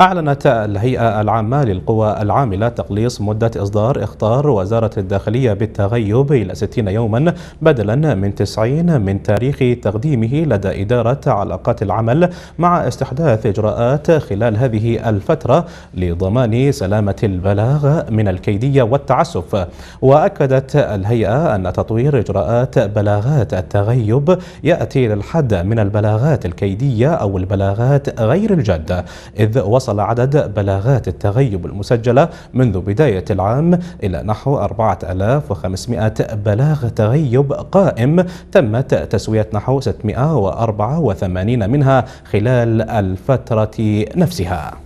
أعلنت الهيئة العامة للقوى العاملة تقليص مدة إصدار إخطار وزارة الداخلية بالتغيب إلى 60 يوما بدلا من 90 من تاريخ تقديمه لدى إدارة علاقات العمل مع استحداث إجراءات خلال هذه الفترة لضمان سلامة البلاغ من الكيدية والتعسف وأكدت الهيئة أن تطوير إجراءات بلاغات التغيب يأتي للحد من البلاغات الكيدية أو البلاغات غير الجادة إذ وصل وصل عدد بلاغات التغيب المسجلة منذ بداية العام إلى نحو 4500 بلاغ تغيب قائم تمت تسوية نحو 684 منها خلال الفترة نفسها